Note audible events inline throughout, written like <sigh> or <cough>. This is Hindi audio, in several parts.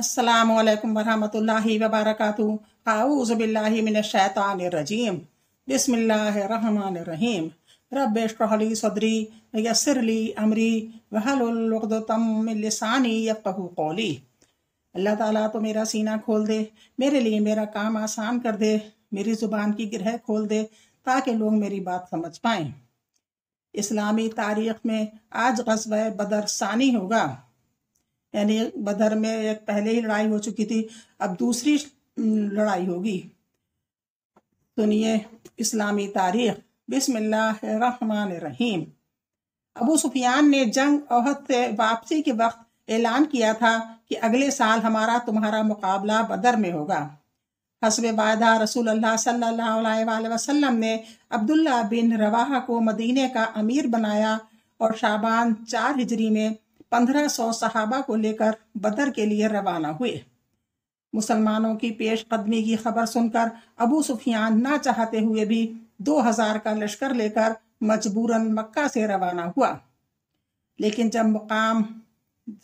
असलकम वरहमल वबरक आऊज़बिल्लाशैतानरजीम बसमीम रबली सदरी यसरली अमरी वहलतमसानी यफ़ू कौली अल्लाह ताला तो मेरा सीना खोल दे मेरे लिए मेरा काम आसान कर दे मेरी ज़ुबान की गिरह खोल दे ताकि लोग मेरी बात समझ पाएँ इस्लामी तारीख में आज गजब बदर सानी होगा यानी बदर में एक पहले ही लड़ाई हो चुकी थी अब दूसरी लड़ाई होगी सुनिए इस्लामी तारीख बिस्मिल्लाहमान अबू सुफियान ने जंग अहद से वापसी के वक्त ऐलान किया था कि अगले साल हमारा तुम्हारा मुकाबला बदर में होगा हसब वायदा रसूल अल्लाह सल्लल्लाहु वसल्लम ने अब्दुल्ला बिन रवाहा को मदीने का अमीर बनाया और शाबान चार हिजरी में पंद्रह सौ सहाबा को लेकर बदर के लिए रवाना हुए मुसलमानों की पेश कदमी की खबर सुनकर अबू सुफियान ना चाहते हुए भी दो हजार का लश्कर लेकर मजबूरन मक्का से रवाना हुआ लेकिन जब मुकाम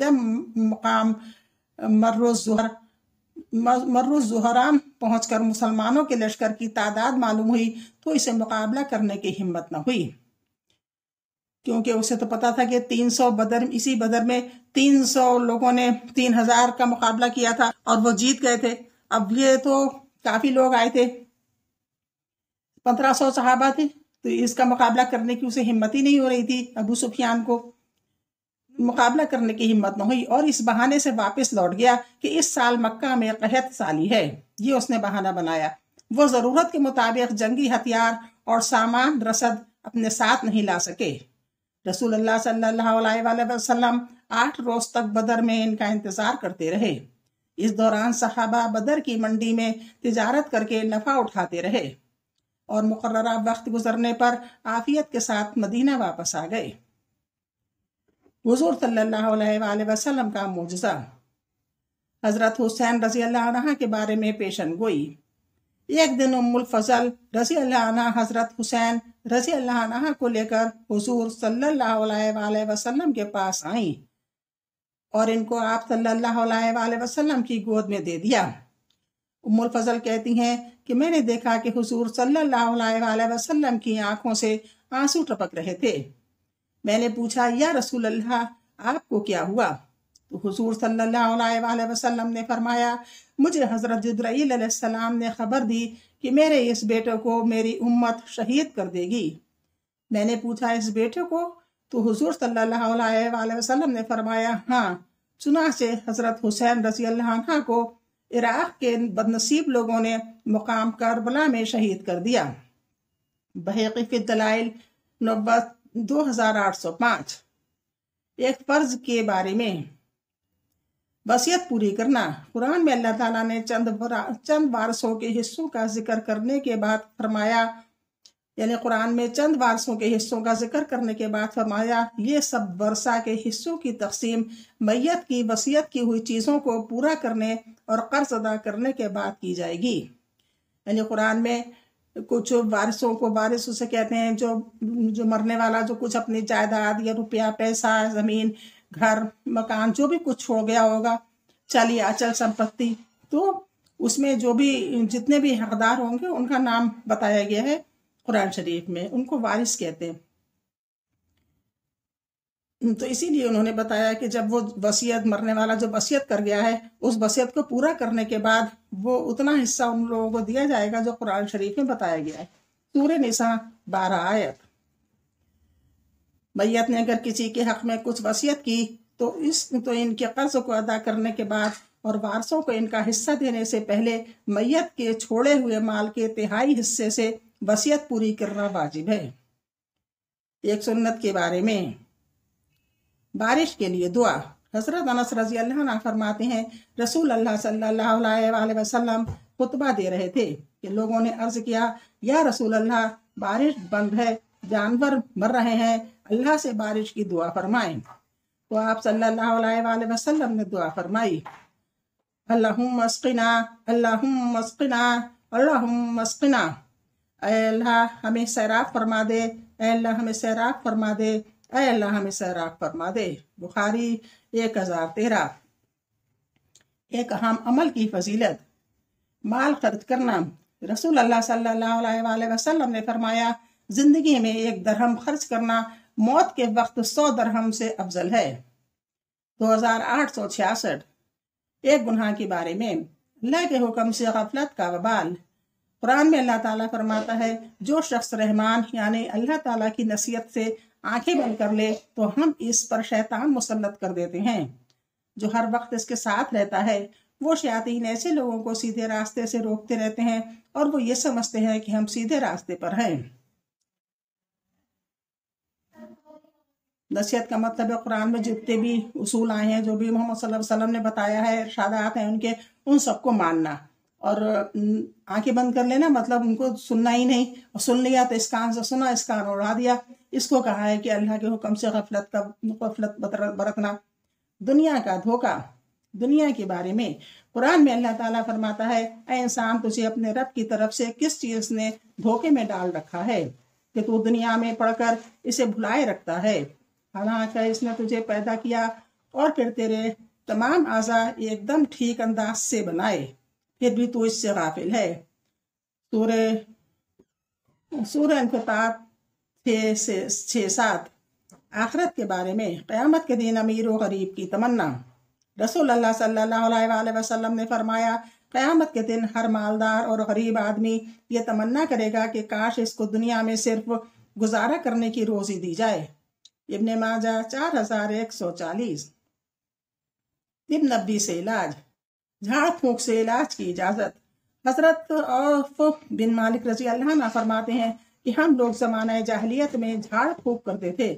जब मुकाम मर्रोजुहर मर्रोजुहराम पहुंचकर मुसलमानों के लश्कर की तादाद मालूम हुई तो इसे मुकाबला करने की हिम्मत न हुई क्योंकि उसे तो पता था कि 300 बदर इसी बदर में 300 लोगों ने 3000 का मुकाबला किया था और वो जीत गए थे अब ये तो काफी लोग आए थे 1500 सहाबा थे तो इसका मुकाबला करने की उसे हिम्मत ही नहीं हो रही थी अबू सुफियान को मुकाबला करने की हिम्मत न हुई और इस बहाने से वापस लौट गया कि इस साल मक्का में कहत साली है ये उसने बहाना बनाया वो ज़रूरत के मुताबिक जंगी हथियार और सामान रसद अपने साथ नहीं ला सके रसूल सल्लाम आठ रोज तक बदर में इनका इंतजार करते रहे इस दौरान सहाबा बदर की मंडी में तजारत करके नफा उठाते रहे और मुकर्रा वक्त गुजरने पर आफियत के साथ मदीना वापस आ गए हजूर सल्लल्लाहु का मुजजा हज़रत हुसैन रजी अल्लाह के बारे में पेशन गोई एक दिन उम्मुल फजल रसी अल्लाह हजरत हुसैन रसी अल्लाह को लेकर हुजूर सल्लल्लाहु अलैहि वसल्लम के पास आई और इनको आप सल्लल्लाहु अलैहि वसल्लम की गोद में दे दिया उम्मुल फजल कहती हैं कि मैंने देखा कि हुजूर सल्लल्लाहु अलैहि वसल्लम की आंखों से आंसू टपक रहे थे मैंने पूछा या रसूल अल्लाह आपको क्या हुआ तो हुजूर सल्लल्लाहु वसल्लम ने फरमाया मुझे हज़रत जब्राईसम ने ख़बर दी कि मेरे इस बेटे को मेरी उम्मत शहीद कर देगी मैंने पूछा इस बेटे को तो हजूर सल्लल्लाहु अलैहि वसल्लम ने फरमाया हाँ चुना से हज़रत हुसैन रसी अल्लाह को इराक़ के बदनसीब लोगों ने मुकाम करबला में शहीद कर दिया बहकीफ़ी दलाइल नब्बत दो हज़ार आठ सौ पाँच एक फ़र्ज के बारे में वसीयत पूरी करना कुरान में अल्लाह ताला ने चंद चंद वारसों के हिस्सों का जिक्र करने के बाद फरमाया यानी कुरान में चंद वारसों के हिस्सों का जिक्र करने के बाद फरमाया ये सब वर्षा के हिस्सों की तकसीम मैत की वसीयत की हुई चीज़ों को पूरा करने और कर्ज अदा करने के बाद की जाएगी यानी कुरान में कुछ वारिसों को वारिस उसे कहते हैं जो जो मरने वाला जो कुछ अपनी जायदाद या रुपया पैसा ज़मीन घर मकान जो भी कुछ हो गया होगा चलिए अचल संपत्ति तो उसमें जो भी जितने भी हकदार होंगे उनका नाम बताया गया है कुरान शरीफ में उनको वारिस कहते हैं तो इसीलिए उन्होंने बताया कि जब वो वसीयत मरने वाला जो वसीयत कर गया है उस वसीयत को पूरा करने के बाद वो उतना हिस्सा उन लोगों को दिया जाएगा जो कुरान शरीफ में बताया गया है सूर्य निशा बारह आयत मैत ने अगर किसी के हक में कुछ वसीयत की तो इस तो इनके कर्ज को अदा करने के बाद और वारसों को इनका हिस्सा देने से पहले मैत के छोड़े हुए माल के तिहाई हिस्से से वसीयत पूरी करना वाजिब है एक सुन्नत के बारे में बारिश के लिए दुआ हजरत अनस रजी अल्लाह फरमाते हैं रसूल अल्लाह सल्लल्लाहु अलैहि वसल्लम खुतबा दे रहे थे कि लोगों ने अर्ज किया या रसूल अल्लाह बारिश बंद है जानवर मर रहे हैं अल्लाह से बारिश की दुआ फरमाए तो आप सल्लल्लाहु अलैहि वसल्लम ने दुआ फरमाई अल्लाह मस्किना अल्लाह मस्किना अल्लाह मस्किना अल्लाह हमें सैराब फरमा दे अल्लाह हमें सैराब फरमा दे अल्लाह हमें सैराब फरमा दे बुखारी एक हजार तेरह एक अहम अमल की फजीलत माल खर्च करना रसूल अल्लाह सल्लल्लाहु अलैहि वसल्लम ने फरमाया जिंदगी में एक दरहम खर्च करना मौत के वक्त सौ दरहम से अफजल है 2866 एक गुनाह के बारे में अल्लाह के हुक्म से गफलत का वबाल कुरान में अल्लाह ताला फरमाता है जो शख्स रहमान यानी अल्लाह ताला की नसीहत से आंखें बंद कर ले तो हम इस पर शैतान मुसलत कर देते हैं जो हर वक्त इसके साथ रहता है वो शयातीन ऐसे लोगों को सीधे रास्ते से रोकते रहते हैं और वो ये समझते हैं कि हम सीधे रास्ते पर हैं नसीहत का मतलब है कुरान में जितने भी उसूल आए हैं जो भी मोहम्मद सल्लल्लाहु अलैहि वसल्लम ने बताया है इर्शादात हैं उनके उन सबको मानना और आंखें बंद कर लेना मतलब उनको सुनना ही नहीं और सुन लिया तो इस कान से सुना इस कान उड़ा दिया इसको कहा है कि अल्लाह के हुक्म से गफलत का गफलत बरतना दुनिया का धोखा दुनिया के बारे में कुरान में अल्लाह ताला फरमाता है अ इंसान तुझे अपने रब की तरफ से किस चीज़ ने धोखे में डाल रखा है कि तू दुनिया में पढ़कर इसे भुलाए रखता है हालांकि अच्छा इसने तुझे पैदा किया और फिर तेरे तमाम आज़ा एकदम ठीक अंदाज से बनाए फिर भी तू इससे गाफिल है सूर्य सूर्य इनकताब छः से छः सात आखरत के बारे में क़यामत के दिन अमीर व गरीब की तमन्ना रसूल अल्लाह सल्लल्लाहु अलैहि वसल्लम ने फरमाया क़यामत के दिन हर मालदार और गरीब आदमी ये तमन्ना करेगा कि काश इसको दुनिया में सिर्फ गुजारा करने की रोज़ी दी जाए इब्ने माजा चार हजार एक सौ चालीस तिब नब्बी से इलाज झाड़ फूंक से इलाज की इजाजत हजरत औफ बिन मालिक रजी अल्लाह फरमाते हैं कि हम लोग जमाना जाहलियत में झाड़ फूक करते थे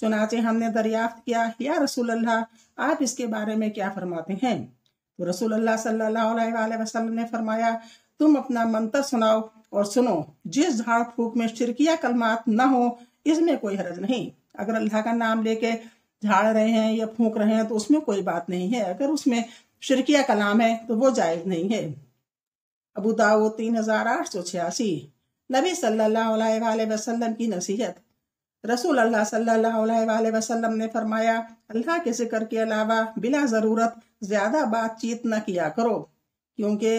चुनाचे हमने दरियाफ्त किया या रसूल अल्लाह आप इसके बारे में क्या फरमाते हैं तो रसूल अल्लाह सल्लल्लाहु अलैहि वसल्लम ने फरमाया तुम अपना मंत्र सुनाओ और सुनो जिस झाड़ फूक में शिरकिया कलमात न हो इसमें कोई हरज नहीं अगर अल्लाह का नाम लेके झाड़ रहे हैं या फूक रहे हैं तो उसमें कोई बात नहीं है अगर उसमें शिरकिया कलाम है तो वो जायज नहीं है अबू दाऊ तीन हजार आठ सौ छियासी नबी सल्लल्लाहु अलैहि वसल्लम की नसीहत रसूल अल्लाह सल्लल्लाहु अलैहि वसल्लम ने फरमाया अल्लाह के जिक्र के अलावा बिला ज़रूरत ज़्यादा बातचीत न किया करो क्योंकि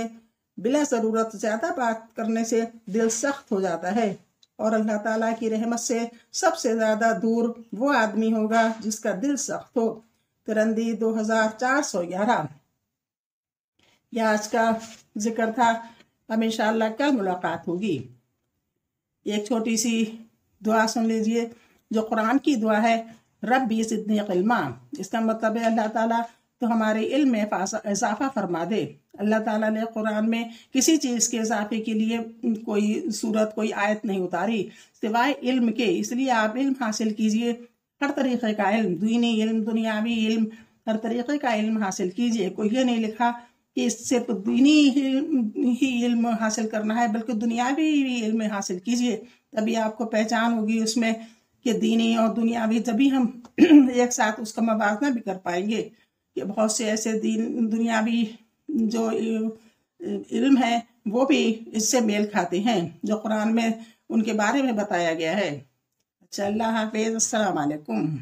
बिला ज़रूरत ज़्यादा बात करने से दिल सख्त हो जाता है और अल्लाह ताला की रहमत से सबसे ज़्यादा दूर वो आदमी होगा जिसका दिल सख्त हो तिरंदी दो हजार चार सौ ग्यारह यह आज का जिक्र था अब इंशाल्लाह कल मुलाकात होगी एक छोटी सी दुआ सुन लीजिए जो कुरान की दुआ है रब भी सिद्धिकलमा इसका मतलब है अल्लाह ताला तो हमारे इल्म में इजाफा फरमा दे अल्लाह ताला ने कुरान में किसी चीज़ के इजाफे के लिए कोई सूरत कोई आयत नहीं उतारी सिवाय इल्म के इसलिए आप इल्म हासिल कीजिए हर तरीके का इल्म दीनी इल्म दुनियावी इल्म हर तरीके का इल्म हासिल कीजिए कोई ये नहीं लिखा कि सिर्फ दीनी ही इल्म हासिल करना है बल्कि दुनियावी इल्म हासिल कीजिए तभी आपको पहचान होगी उसमें कि दीनी और दुनियावी तभी हम <clears throat> एक साथ उसका मुवजना भी कर पाएंगे कि बहुत से ऐसे दिन दुनियावी जो इल्म है वो भी इससे मेल खाते हैं जो कुरान में उनके बारे में बताया गया है अच्छा अल्लाह हाफिज़ अलकुम